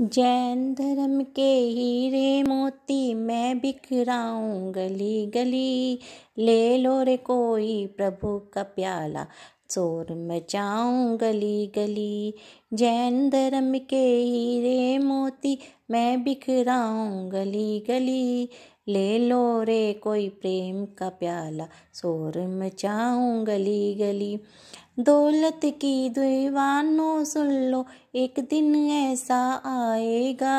जैन धर्म के हीरे मोती मैं बिखराऊं गली गली ले लो रे कोई प्रभु का प्याला चोर मचाऊं गली गली जैन धर्म के हीरे मोती मैं बिखराऊं गली गली ले लो रे कोई प्रेम का प्याला शोर मचाऊं गली गली दौलत की दीवानों सुन लो एक दिन ऐसा आएगा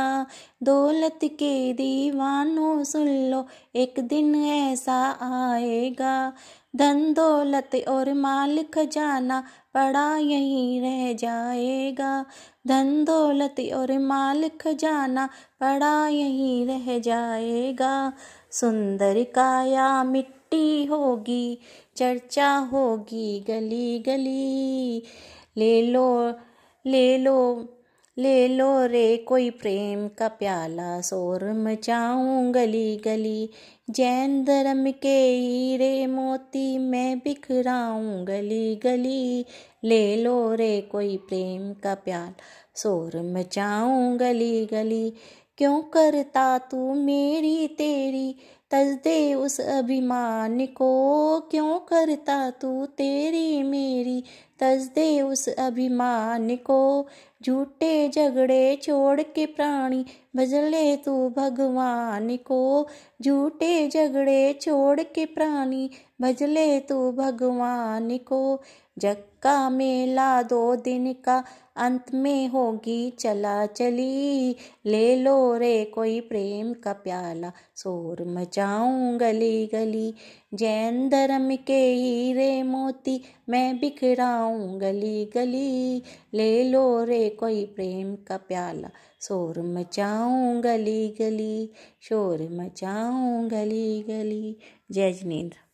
दौलत के दीवानों सुन लो एक दिन ऐसा आएगा धन दौलत और माल खजाना पड़ा यहीं रह जाएगा धन दौलत और माल खजाना पड़ा यहीं रह जाएगा सुंदर काया मिट्टी होगी चर्चा होगी गली गली ले लो ले लो ले लो रे कोई प्रेम का प्याला सोर मचाऊं गली गली जैन धर्म के हीरे मोती मैं बिखराऊं गली गली ले लो रे कोई प्रेम का प्याला सोर मचाऊं गली गली क्यों करता तू मेरी तेरी तजदे उस अभिमान को क्यों करता तू तेरी मेरी तजदे उस अभिमान को झूठे झगड़े छोड़ के प्राणी बजले तू भगवान को झूठे झगड़े छोड़ के प्राणी बजले तू भगवान को जक्का मेला दो दिन का अंत में होगी चला चली ले लो रे कोई प्रेम का प्याला शोर मचा जाऊं गली गली जैन धर्म के हीरे मोती मैं बिखराऊं गली गली ले लो रे कोई प्रेम का प्याला शोर मचाऊं गली गली शोर मचाऊं गली गली जय जिनेन्द्र